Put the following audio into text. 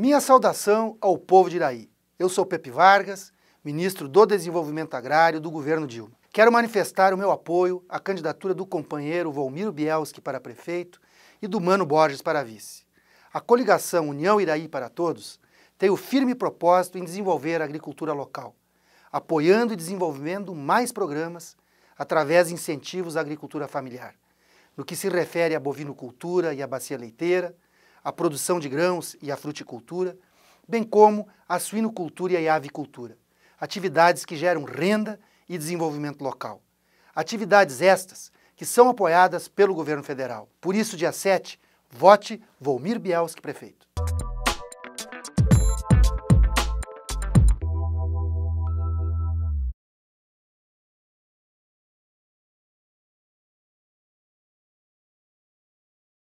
Minha saudação ao povo de Iraí. Eu sou Pepe Vargas, ministro do Desenvolvimento Agrário do governo Dilma. Quero manifestar o meu apoio à candidatura do companheiro Volmiro Bielski para prefeito e do Mano Borges para vice. A coligação União Iraí para Todos tem o firme propósito em desenvolver a agricultura local, apoiando e desenvolvendo mais programas através de incentivos à agricultura familiar, no que se refere à bovinocultura e à bacia leiteira, a produção de grãos e a fruticultura, bem como a suinocultura e a avicultura, atividades que geram renda e desenvolvimento local. Atividades estas que são apoiadas pelo governo federal. Por isso, dia 7, vote Volmir Bielski prefeito.